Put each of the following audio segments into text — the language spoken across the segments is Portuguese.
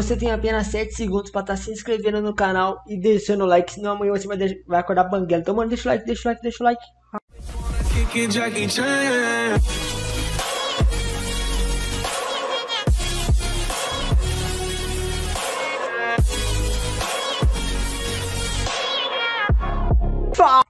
Você tem apenas 7 segundos para estar tá se inscrevendo no canal e deixando o like, senão amanhã você vai, vai acordar banguela. Então, mano, deixa o like, deixa o like, deixa o like. Fá!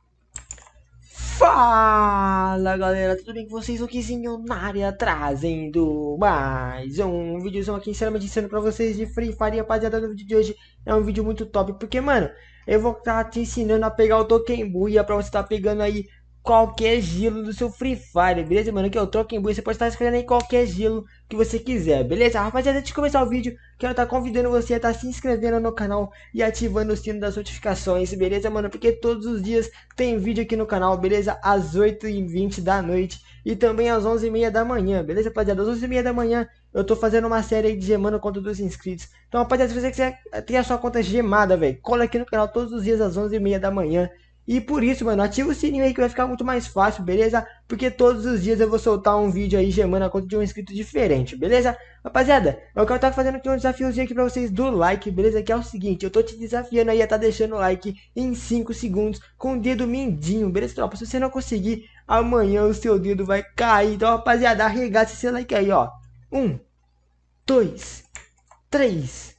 Fá! Fala galera, tudo bem com vocês? O Kizinho na área trazendo mais um vídeozão aqui sinceramente ensinando pra vocês de Free Fire Rapaziada, no vídeo de hoje é um vídeo muito top Porque mano, eu vou estar tá te ensinando a pegar o Token Buia pra você estar tá pegando aí qualquer gelo do seu Free Fire, beleza, mano? Que é o Troquembu, você pode estar escolhendo aí qualquer gelo que você quiser, beleza? Rapaziada, antes de começar o vídeo, quero estar tá convidando você a estar tá se inscrevendo no canal e ativando o sino das notificações, beleza, mano? Porque todos os dias tem vídeo aqui no canal, beleza? Às 8h20 da noite e também às 11h30 da manhã, beleza, rapaziada? Às 11h30 da manhã eu tô fazendo uma série de gemando contra dos inscritos. Então, rapaziada, se você quiser ter a sua conta gemada, velho, cola aqui no canal todos os dias às 11h30 da manhã, e por isso, mano, ativa o sininho aí que vai ficar muito mais fácil, beleza? Porque todos os dias eu vou soltar um vídeo aí gemando a conta de um inscrito diferente, beleza? Rapaziada, é eu quero estar fazendo aqui um desafiozinho aqui pra vocês do like, beleza? Que é o seguinte, eu tô te desafiando aí a tá deixando o like em 5 segundos com o dedo mindinho, beleza, tropa? Se você não conseguir, amanhã o seu dedo vai cair. Então, rapaziada, arregaça esse like aí, ó. 1, 2, 3,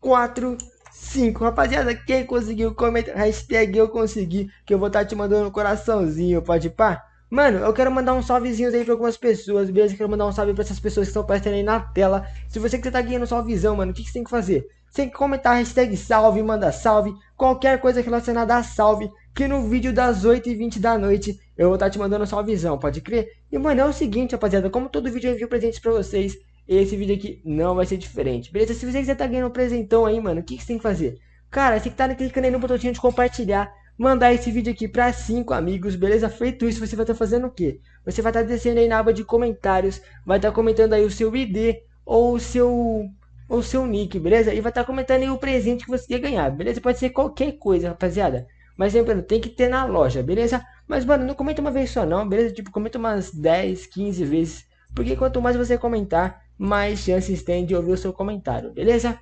4... 5. Rapaziada, quem conseguiu, comenta hashtag eu consegui, que eu vou estar tá te mandando um coraçãozinho, pode pá? Mano, eu quero mandar um salvezinho aí pra algumas pessoas, beleza? Quero mandar um salve pra essas pessoas que estão aparecendo aí na tela. Se você que tá ganhando salvezão, mano, o que, que você tem que fazer? Você tem que comentar hashtag salve, manda salve, qualquer coisa relacionada a salve, que no vídeo das 8h20 da noite eu vou estar tá te mandando um salvezão, pode crer? E, mano, é o seguinte, rapaziada, como todo vídeo eu envio presentes pra vocês, esse vídeo aqui não vai ser diferente. Beleza? Se você quiser tá ganhando um presentão aí, mano, o que, que você tem que fazer? Cara, você que tá clicando aí no botãozinho de compartilhar, mandar esse vídeo aqui para cinco amigos, beleza? Feito isso, você vai estar tá fazendo o quê? Você vai estar tá descendo aí na aba de comentários, vai estar tá comentando aí o seu ID ou o seu ou seu nick, beleza? E vai estar tá comentando aí o presente que você quer ganhar, beleza? Pode ser qualquer coisa, rapaziada. Mas lembrando, tem que ter na loja, beleza? Mas, mano, não comenta uma vez só não, beleza? Tipo, comenta umas 10, 15 vezes. Porque quanto mais você comentar, mais chances tem de ouvir o seu comentário, beleza?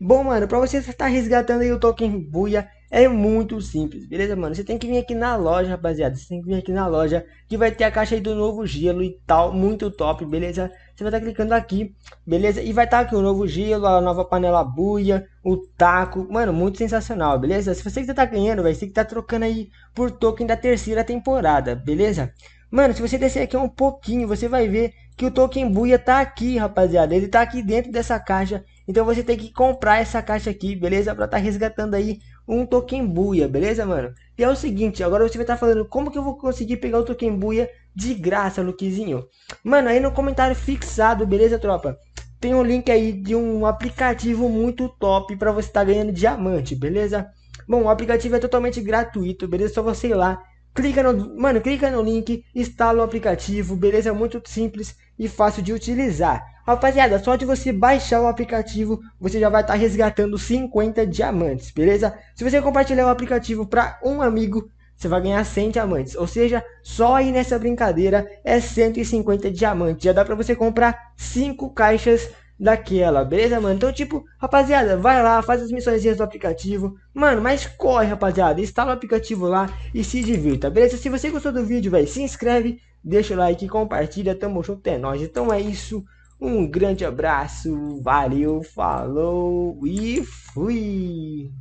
Bom, mano, pra você estar tá resgatando aí o token Buia é muito simples, beleza, mano? Você tem que vir aqui na loja, rapaziada. Você tem que vir aqui na loja que vai ter a caixa aí do novo gelo e tal, muito top, beleza? Você vai estar tá clicando aqui, beleza? E vai estar tá aqui o novo gelo, a nova panela Buia, o taco, mano, muito sensacional, beleza? Se você que tá ganhando, vai ser que tá trocando aí por token da terceira temporada, beleza? Mano, se você descer aqui um pouquinho, você vai ver que o token buia tá aqui, rapaziada. Ele tá aqui dentro dessa caixa. Então você tem que comprar essa caixa aqui, beleza? Pra tá resgatando aí um token buia, beleza, mano? E é o seguinte, agora você vai estar tá falando como que eu vou conseguir pegar o token buia de graça, luquezinho Mano, aí no comentário fixado, beleza, tropa? Tem um link aí de um aplicativo muito top pra você tá ganhando diamante, beleza? Bom, o aplicativo é totalmente gratuito, beleza? Só você ir lá clica no, mano, clica no link, instala o aplicativo, beleza? É muito simples e fácil de utilizar. Rapaziada, só de você baixar o aplicativo, você já vai estar tá resgatando 50 diamantes, beleza? Se você compartilhar o aplicativo para um amigo, você vai ganhar 100 diamantes. Ou seja, só aí nessa brincadeira é 150 diamantes. Já dá para você comprar 5 caixas daquela, beleza, mano? Então, tipo, rapaziada, vai lá, faz as missõezinhas do aplicativo. Mano, mas corre, rapaziada, instala o aplicativo lá e se divirta, beleza? Se você gostou do vídeo, velho, se inscreve, deixa o like, compartilha, tamo junto, é nóis. Então é isso, um grande abraço, valeu, falou e fui!